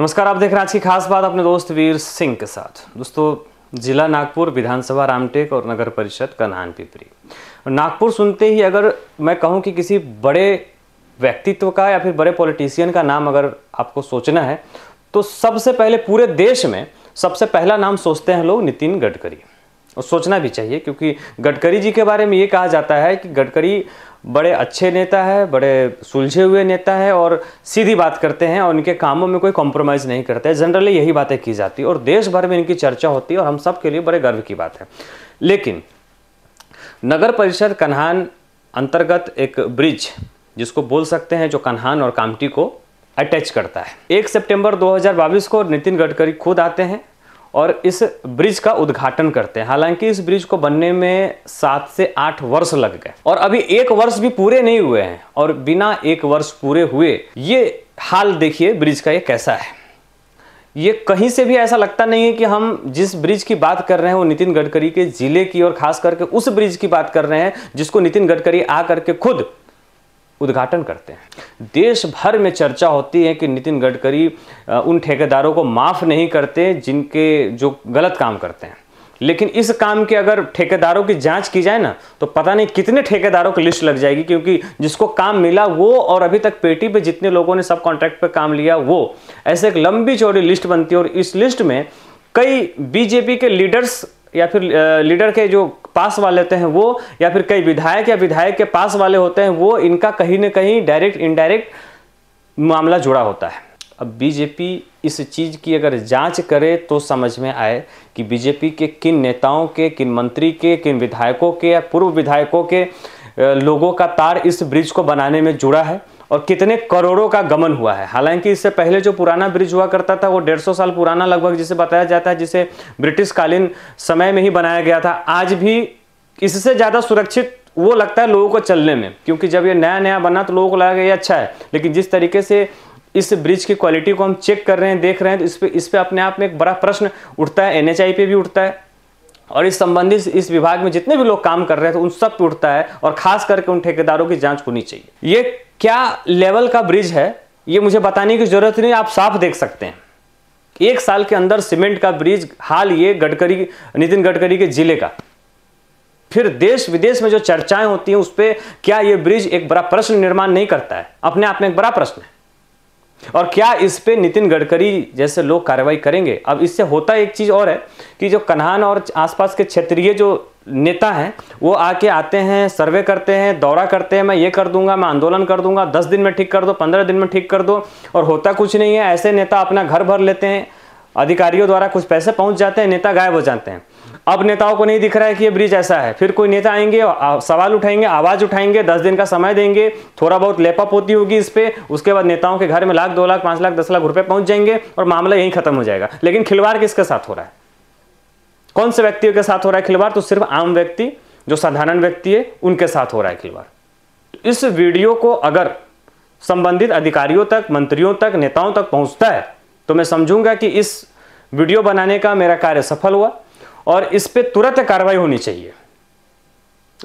नमस्कार आप देख रहे हैं आज की खास बात अपने दोस्त वीर सिंह के साथ दोस्तों जिला नागपुर विधानसभा रामटेक और नगर परिषद कन्हान पिपरी नागपुर सुनते ही अगर मैं कहूं कि किसी बड़े व्यक्तित्व का या फिर बड़े पॉलिटिशियन का नाम अगर आपको सोचना है तो सबसे पहले पूरे देश में सबसे पहला नाम सोचते हैं लोग नितिन गडकरी और सोचना भी चाहिए क्योंकि गडकरी जी के बारे में ये कहा जाता है कि गडकरी बड़े अच्छे नेता है बड़े सुलझे हुए नेता है और सीधी बात करते हैं और इनके कामों में कोई कॉम्प्रोमाइज़ नहीं करते हैं जनरली यही बातें की जाती है और देश भर में इनकी चर्चा होती है और हम सब के लिए बड़े गर्व की बात है लेकिन नगर परिषद कन्हान अंतर्गत एक ब्रिज जिसको बोल सकते हैं जो कन्हान और कामटी को अटैच करता है एक सितंबर 2022 को नितिन गडकरी खुद आते हैं और इस ब्रिज का उद्घाटन करते हैं हालांकि इस ब्रिज को बनने में सात से आठ वर्ष लग गए और अभी एक वर्ष भी पूरे नहीं हुए हैं और बिना एक वर्ष पूरे हुए ये हाल देखिए ब्रिज का ये कैसा है ये कहीं से भी ऐसा लगता नहीं है कि हम जिस ब्रिज की बात कर रहे हैं वो नितिन गडकरी के जिले की और खास करके उस ब्रिज की बात कर रहे हैं जिसको नितिन गडकरी आ करके खुद उद्घाटन करते हैं देश भर में चर्चा होती है कि नितिन गडकरी उन ठेकेदारों को माफ़ नहीं करते जिनके जो गलत काम करते हैं लेकिन इस काम के अगर ठेकेदारों की जांच की जाए ना तो पता नहीं कितने ठेकेदारों की लिस्ट लग जाएगी क्योंकि जिसको काम मिला वो और अभी तक पेटी पे जितने लोगों ने सब कॉन्ट्रैक्ट पे काम लिया वो ऐसे एक लंबी चौड़ी लिस्ट बनती है और इस लिस्ट में कई बीजेपी के लीडर्स या फिर लीडर के जो पास वाले होते हैं वो या फिर कई विधायक या विधायक के पास वाले होते हैं वो इनका कहीं ना कहीं डायरेक्ट इनडायरेक्ट मामला जुड़ा होता है अब बीजेपी इस चीज़ की अगर जांच करे तो समझ में आए कि बीजेपी के किन नेताओं के किन मंत्री के किन विधायकों के या पूर्व विधायकों के लोगों का तार इस ब्रिज को बनाने में जुड़ा है और कितने करोड़ों का गमन हुआ है हालांकि इससे पहले जो पुराना ब्रिज हुआ करता था वो डेढ़ सौ साल पुराना लगभग जिसे बताया जाता है जिसे ब्रिटिशकालीन समय में ही बनाया गया था आज भी इससे ज़्यादा सुरक्षित वो लगता है लोगों को चलने में क्योंकि जब ये नया नया बना तो लोगों को लगा ये अच्छा है लेकिन जिस तरीके से इस ब्रिज की क्वालिटी को हम चेक कर रहे हैं देख रहे हैं तो इस पर इस पर अपने आप में एक बड़ा प्रश्न उठता है एन पे भी उठता है और इस संबंधित इस विभाग में जितने भी लोग काम कर रहे थे उन सब पे उठता है और खास करके उन ठेकेदारों की जांच होनी चाहिए ये क्या लेवल का ब्रिज है ये मुझे बताने की जरूरत नहीं आप साफ देख सकते हैं एक साल के अंदर सीमेंट का ब्रिज हाल ये गडकरी नितिन गडकरी के जिले का फिर देश विदेश में जो चर्चाएं होती हैं उस पर क्या ये ब्रिज एक बड़ा प्रश्न निर्माण नहीं करता है अपने आप में एक बड़ा प्रश्न है और क्या इस पे नितिन गडकरी जैसे लोग कार्रवाई करेंगे अब इससे होता एक चीज़ और है कि जो कन्हान और आसपास के क्षेत्रीय जो नेता हैं वो आके आते हैं सर्वे करते हैं दौरा करते हैं मैं ये कर दूंगा मैं आंदोलन कर दूंगा दस दिन में ठीक कर दो पंद्रह दिन में ठीक कर दो और होता कुछ नहीं है ऐसे नेता अपना घर भर लेते हैं अधिकारियों द्वारा कुछ पैसे पहुंच जाते हैं नेता गायब हो जाते हैं अब नेताओं को नहीं दिख रहा है कि ये ब्रिज ऐसा है फिर कोई नेता आएंगे सवाल उठाएंगे आवाज उठाएंगे दस दिन का समय देंगे थोड़ा बहुत लेपअप होती होगी इस पर उसके बाद नेताओं के घर में लाख दो लाख पांच लाख दस लाख रुपए पहुंच जाएंगे और मामला यहीं खत्म हो जाएगा लेकिन खिलवाड़ किसके साथ हो रहा है कौन से व्यक्तियों के साथ हो रहा है खिलवाड़ तो सिर्फ आम व्यक्ति जो साधारण व्यक्ति है उनके साथ हो रहा है खिलवाड़ तो इस वीडियो को अगर संबंधित अधिकारियों तक मंत्रियों तक नेताओं तक पहुंचता है तो मैं समझूंगा कि इस वीडियो बनाने का मेरा कार्य सफल हुआ और इस पर तुरंत कार्रवाई होनी चाहिए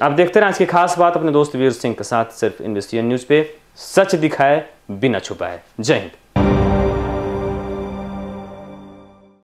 आप देखते रहे आज की खास बात अपने दोस्त वीर सिंह के साथ सिर्फ इन्वेस्टिगेशन न्यूज़ पे सच दिखाए बिना छुपाए जय हिंद